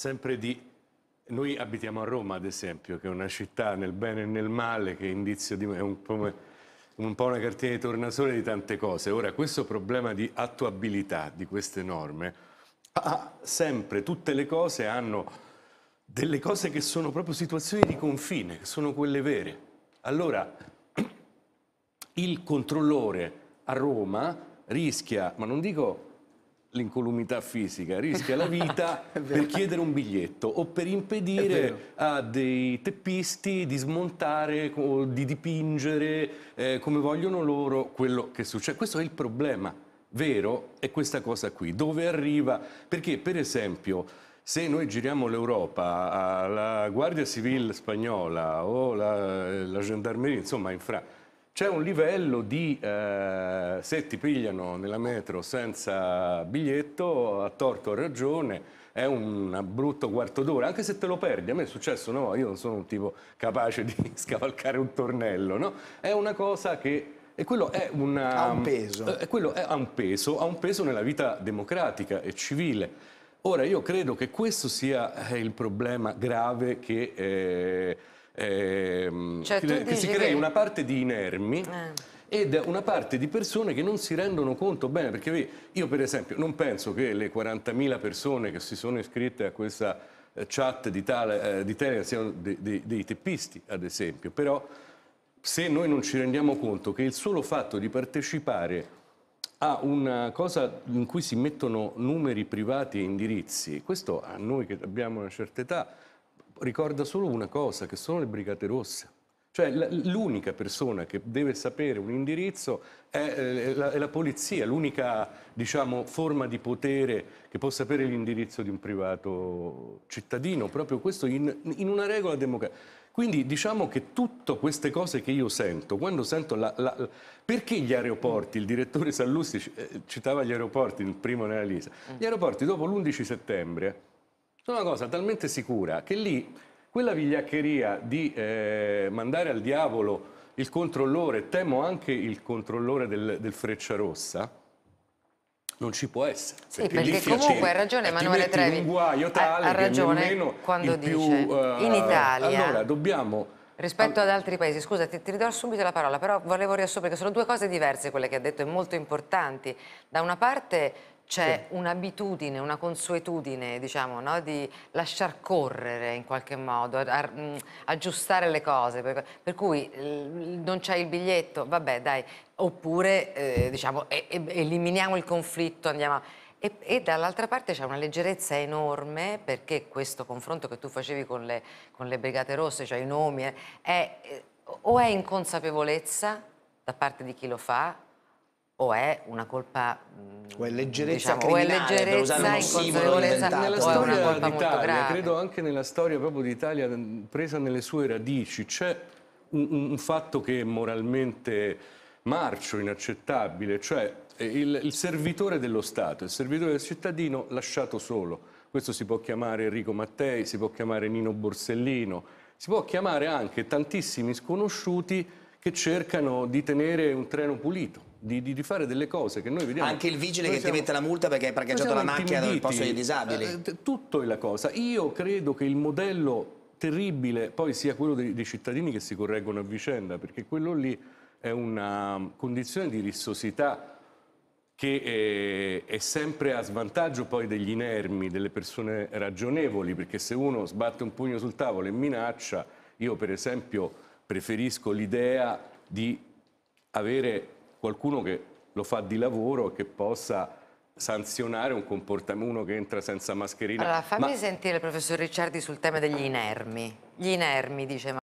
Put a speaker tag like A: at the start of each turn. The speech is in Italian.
A: sempre di... Noi abitiamo a Roma, ad esempio, che è una città nel bene e nel male, che è indizio di... È un po', un po' una cartina di tornasole di tante cose. Ora, questo problema di attuabilità di queste norme ha sempre, tutte le cose hanno delle cose che sono proprio situazioni di confine, che sono quelle vere. Allora, il controllore a Roma rischia, ma non dico l'incolumità fisica, rischia la vita per chiedere un biglietto o per impedire a dei teppisti di smontare o di dipingere eh, come vogliono loro quello che succede. Cioè, questo è il problema vero, è questa cosa qui, dove arriva, perché per esempio se noi giriamo l'Europa, la Guardia Civile spagnola o la, la Gendarmeria, insomma in Francia, c'è un livello di eh, se ti pigliano nella metro senza biglietto, a torto o ragione, è un brutto quarto d'ora, anche se te lo perdi, a me è successo no, io non sono un tipo capace di scavalcare un tornello, no? È una cosa che e quello è una, ha un ehm, peso. Eh, quello è, ha un peso, ha un peso nella vita democratica e civile. Ora, io credo che questo sia eh, il problema grave che eh, ehm, cioè, che, che si crei che... una parte di inermi. Eh ed una parte di persone che non si rendono conto bene, perché vedi, io per esempio non penso che le 40.000 persone che si sono iscritte a questa eh, chat di, tale, eh, di Telegram siano de, de, dei teppisti, ad esempio, però se noi non ci rendiamo conto che il solo fatto di partecipare a una cosa in cui si mettono numeri privati e indirizzi, questo a noi che abbiamo una certa età, ricorda solo una cosa, che sono le Brigate Rosse. Cioè l'unica persona che deve sapere un indirizzo è eh, la, è la polizia, l'unica diciamo, forma di potere che può sapere l'indirizzo di un privato cittadino, proprio questo in, in una regola democratica. Quindi diciamo che tutte queste cose che io sento, quando sento la, la, la, perché gli aeroporti, il direttore Sallusti eh, citava gli aeroporti, il primo nella lista, gli aeroporti dopo l'11 settembre sono una cosa talmente sicura che lì quella vigliaccheria di eh, mandare al diavolo il controllore, temo anche il controllore del, del Freccia Rossa, non ci può essere. Sì, perché, perché comunque hai ragione Emanuele Trevi. Un guaio tale ha, ragione quando dice più, uh, eh, in Italia. Allora dobbiamo
B: rispetto ad altri paesi, scusa ti, ti ridò subito la parola, però volevo riassumere che sono due cose diverse quelle che ha detto e molto importanti. Da una parte c'è sì. un'abitudine, una consuetudine, diciamo, no? di lasciar correre in qualche modo, a, a, mm, aggiustare le cose, per, per cui non c'è il biglietto, vabbè dai, oppure eh, diciamo, e, e, eliminiamo il conflitto, andiamo a... E, e dall'altra parte c'è una leggerezza enorme perché questo confronto che tu facevi con le, con le Brigate Rosse, cioè i nomi, eh, è, eh, o è inconsapevolezza da parte di chi lo fa o è una colpa mm, o è leggerezza diciamo, criminale, o è leggerezza inconsapevolezza nella storia è una d'Italia, credo
A: anche nella storia proprio d'Italia mm, presa nelle sue radici c'è un, un, fatto che è moralmente marcio, inaccettabile cioè eh, il, il servitore dello Stato il servitore del cittadino lasciato solo questo si può chiamare Enrico Mattei si può chiamare Nino Borsellino si può chiamare anche tantissimi sconosciuti che cercano di tenere un treno pulito. Di, di, di, fare delle cose che noi vediamo. Anche il vigile noi che siamo, ti mette la multa perché hai parcheggiato la macchina dal posto dei disabili. Eh, tutto è la cosa. Io credo che il modello terribile poi sia quello dei, dei cittadini che si correggono a vicenda, perché quello lì è una condizione di rissosità che è, eh, è, sempre a svantaggio poi degli inermi, delle persone ragionevoli, perché se uno sbatte un pugno sul tavolo e minaccia, io per esempio preferisco l'idea di avere qualcuno che lo fa di lavoro e che possa sanzionare un comportamento, uno che entra senza mascherina. Allora, fammi ma...
B: sentire il professor Ricciardi sul tema degli inermi. Gli inermi, diceva.